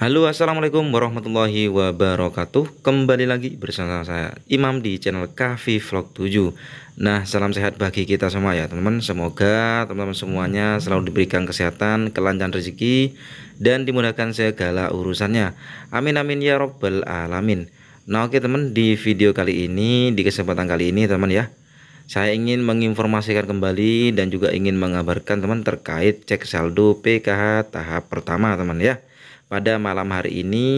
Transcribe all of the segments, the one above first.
Halo assalamualaikum warahmatullahi wabarakatuh Kembali lagi bersama saya Imam di channel Kavi Vlog 7 Nah salam sehat bagi kita semua ya teman-teman Semoga teman-teman semuanya selalu diberikan kesehatan, kelancaran rezeki Dan dimudahkan segala urusannya Amin amin ya robbal alamin Nah oke teman di video kali ini Di kesempatan kali ini teman ya saya ingin menginformasikan kembali dan juga ingin mengabarkan teman terkait cek saldo PKH tahap pertama teman ya pada malam hari ini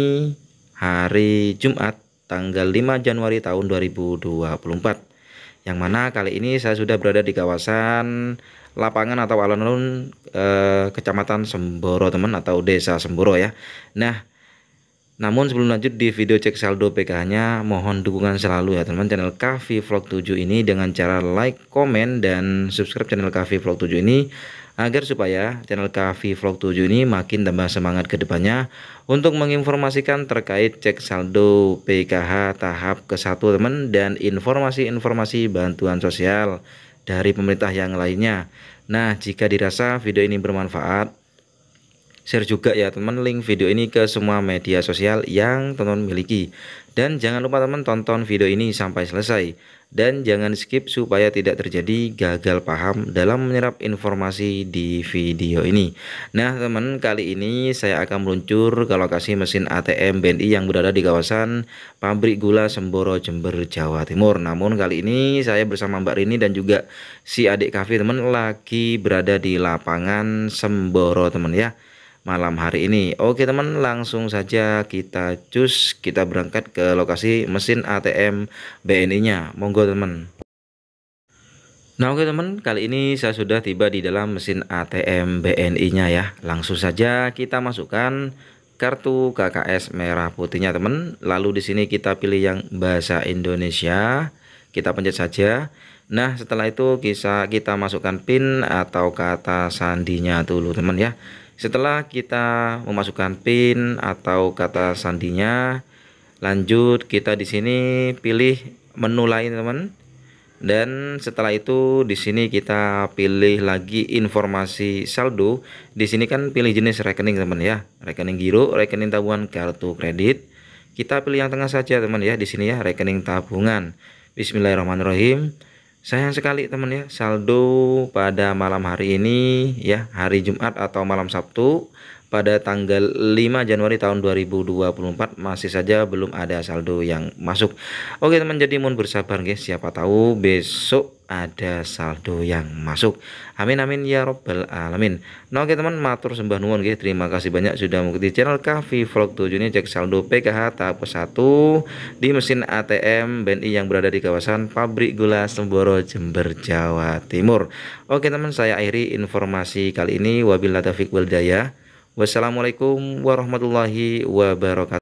hari Jumat tanggal 5 Januari tahun 2024 yang mana kali ini saya sudah berada di kawasan lapangan atau alun-alun eh, kecamatan Semboro teman atau desa Semboro ya nah namun sebelum lanjut di video cek saldo PKH-nya, mohon dukungan selalu ya teman channel Kavi Vlog 7 ini dengan cara like, komen, dan subscribe channel Kavi Vlog 7 ini agar supaya channel Kavi Vlog 7 ini makin tambah semangat ke depannya untuk menginformasikan terkait cek saldo PKH tahap ke-1 teman dan informasi-informasi bantuan sosial dari pemerintah yang lainnya. Nah, jika dirasa video ini bermanfaat, Share juga ya teman link video ini ke semua media sosial yang teman miliki. Dan jangan lupa teman tonton video ini sampai selesai. Dan jangan skip supaya tidak terjadi gagal paham dalam menyerap informasi di video ini. Nah teman kali ini saya akan meluncur ke lokasi mesin ATM BNI yang berada di kawasan pabrik gula Semboro Jember Jawa Timur. Namun kali ini saya bersama Mbak Rini dan juga si adik kafe teman lagi berada di lapangan Semboro teman ya malam hari ini. Oke teman, langsung saja kita cus kita berangkat ke lokasi mesin ATM BNI-nya. Monggo teman. Nah oke teman, kali ini saya sudah tiba di dalam mesin ATM BNI-nya ya. Langsung saja kita masukkan kartu KKS merah putihnya teman. Lalu di sini kita pilih yang bahasa Indonesia. Kita pencet saja. Nah setelah itu kita, kita masukkan PIN atau kata sandinya dulu teman ya setelah kita memasukkan pin atau kata sandinya, lanjut kita di sini pilih menu lain teman. Dan setelah itu di sini kita pilih lagi informasi saldo. Di sini kan pilih jenis rekening teman ya, rekening giro, rekening tabungan kartu kredit. Kita pilih yang tengah saja teman ya di sini ya, rekening tabungan. Bismillahirrahmanirrahim. Sayang sekali teman ya saldo pada malam hari ini ya hari Jumat atau malam Sabtu pada tanggal 5 Januari tahun 2024 masih saja belum ada saldo yang masuk. Oke teman jadi mohon bersabar guys siapa tahu besok ada saldo yang masuk. Amin amin ya robbal alamin. Nah oke teman matur sembah nuwun nggih. Terima kasih banyak sudah mengikuti channel Kavi Vlog 7 ini cek saldo PKH tahap 1 di mesin ATM BNI yang berada di kawasan Pabrik Gula Semboro Jember Jawa Timur. Oke teman saya akhiri informasi kali ini wabillahi taufik wal Wassalamualaikum warahmatullahi wabarakatuh.